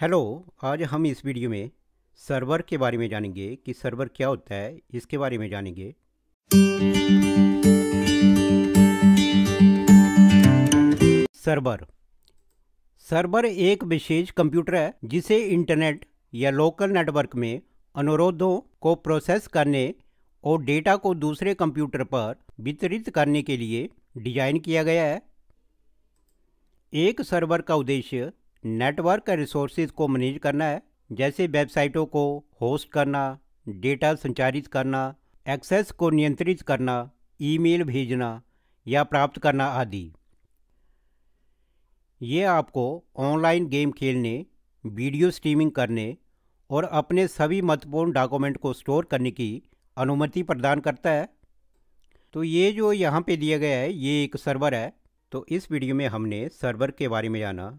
hello आज हम इस वीडियो में सर्वर के बारे में जानेंगे कि सर्वर क्या होता है इसके बारे में जानेंगे सर्वर सर्वर एक विशेष कंप्यूटर है जिसे इंटरनेट या लोकल नेटवर्क में अनुरोधों को प्रोसेस करने और डेटा को दूसरे कंप्यूटर पर वितरित करने के लिए डिजाइन किया गया है एक सर्वर का उद्देश्य नेटवर्क रिसोर्सेज को मैनेज करना है जैसे वेबसाइटों को होस्ट करना डेटा संचारित करना एक्सेस को नियंत्रित करना ईमेल भेजना या प्राप्त करना आदि ये आपको ऑनलाइन गेम खेलने वीडियो स्ट्रीमिंग करने और अपने सभी महत्वपूर्ण डॉक्यूमेंट को स्टोर करने की अनुमति प्रदान करता है तो ये जो यहाँ पे दिया गया है ये एक सर्वर है तो इस वीडियो में हमने सर्वर के बारे में जाना